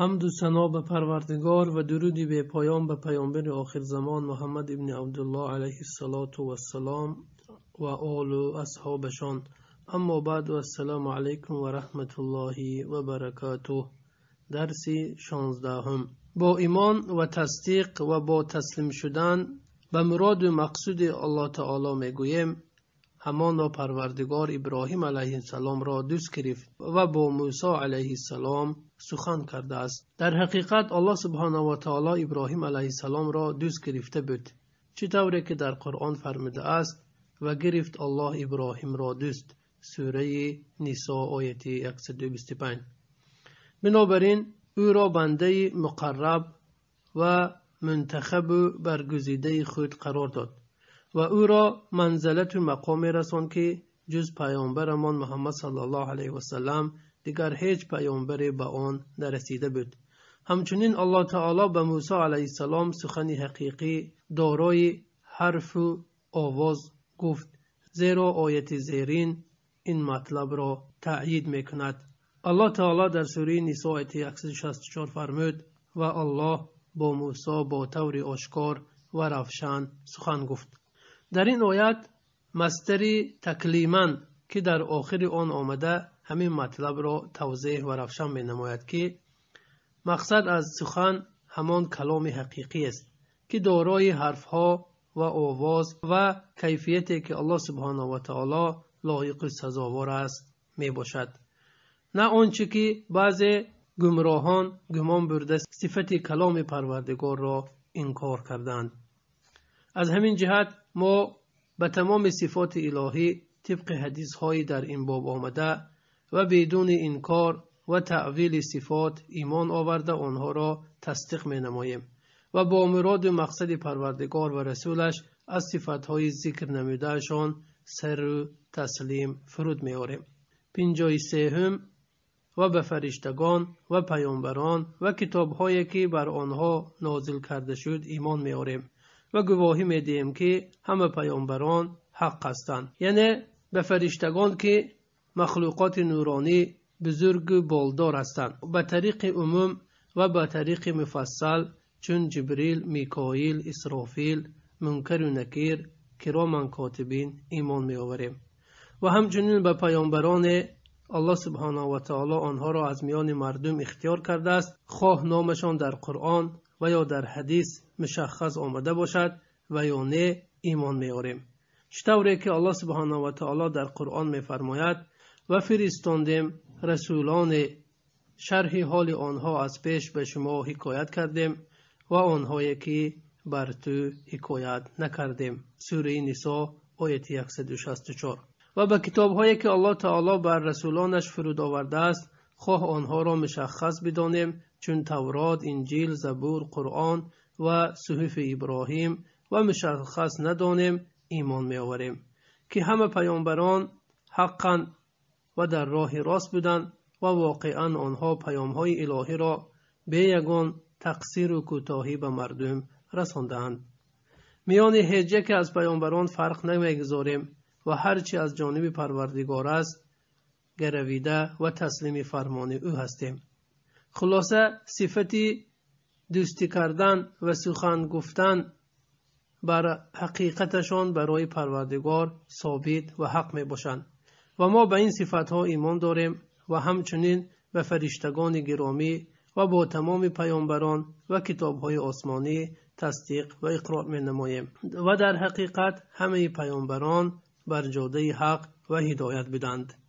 حمد و سنا به پروردگار و درودی به پایان به پیامبر آخر زمان محمد ابن عبدالله علیه السلام و آل و اصحابشان اما بعد و السلام علیکم و رحمت الله و برکاته درس 16 هم. با ایمان و تصدیق و با تسلیم شدن به مراد و مقصود الله تعالی میگویم همانا پروردگار ابراهیم علیه السلام را دوست گرفت و با موسی علیه السلام سخن کرده است در حقیقت الله سبحانه و تعالی ابراهیم علیه السلام را دوست گرفته بود چطوری که در قرآن فرموده است و گرفت الله ابراهیم را دوست سوره نیسا آیت 125 بنابراین او را بنده مقرب و منتخب و برگزیده خود قرار داد ва ӯро манзалату мақоме расон ки ҷуз паёмбарамон муҳаммад сал л васалам дигар ҳеҷ паёмбаре ба он нарасида буд ҳамчунин аллоҳ таоло ба мусо алайҳиссалом сухани ҳақиқӣ дорои ҳарфу овоз гуфт зеро ояти зерин ин матлабро таъйид мекунад аллоҳ таоло дар сураи нисо ояти 164 фармуд ва аллоҳ бо мусо бо таври ошкор ва равшан сухан гуфт дар ин оят мастари таклиман ки дар охири он омада ҳамин матлабро тавзеҳ ва равшан менамояд ки мақсад аз сухан ҳамон каломи ҳақиқиест ки дорои ҳарфҳо ва овоз ва кайфияте ки алло субҳана ватаоло лоиқи сазовор аст мебошад на он чи ки баъзе гумроҳон гумон бурда сифати каломи парвардигорро инкор карданд аз ҳамин ҷиҳат мо ба тамоми сифоти илоҳӣ тибқи ҳадисҳои дар ин боб омада ва бидуни инкор ва таъвили сифот имон оварда онҳоро тасдиқ менамоем ва бо муроду мақсади парвардигор ва расулаш аз сифатҳои зикр намудаашон сару таслим фуруд меорем пинҷои сеҳум ва ба фариштагон ва паёнбарон ва китобҳое ки бар онҳо нозил карда шуд имон меорем ва гувоҳӣ медиҳем ки ҳама паёмбарон ҳақ ҳастанд яъне ба фариштагон ки махлуқоти нуронӣ бузургу болдор ҳастанд ба тариқи умум ва ба тариқи муфассал чун ҷибрил микоил исрофил мункару накир кироман котибин имон меоварем ва ҳамчунин ба паёмбароне аллоҳ субҳанаҳу ва таоло онҳоро аз миёни мардум ихтиёр кардааст хоҳ номашон дар қуръон و یا در حدیث مشخص آمده باشد و یا نه ایمان میاریم چطوره که الله سبحانه و تعالی در قرآن میفرماید و فرستاندیم رسولان شرح حال آنها از پیش به شما حکایت کردیم و آنهایی که بر تو حکایت نکردیم سوره نیسا آیت 164 و به کتاب هایی که الله تعالی بر رسولانش فرود آورده است خواه آنها را مشخص بدانیم чун таврот инҷил забур қуръон ва суҳуфи иброҳим ва мушаххас надонем имон меоварем ки ҳама паёмбарон ҳаққанд ва дар роҳи рост буданд ва воқеан онҳо паёмҳои илоҳиро бе ягон тақсиру кӯтоҳӣ ба мардум расондаанд миёни ҳеҷ яке аз паёмбарон фарқ намегузорем ва ҳар чи аз ҷониби парвардигор аст гаравида ва таслими фармони ӯ ҳастем خلاصه صفتی دوستی کردن و سخن گفتن بر حقیقتشان برای پروردگار ثابت و حق می باشند و ما به این صفت ها ایمان داریم و همچنین به فرشتگان گرامی و با تمام پیامبران و کتاب های آسمانی تصدیق و اقرار می نماییم و در حقیقت همه پیامبران بر جاده حق و هدایت بدند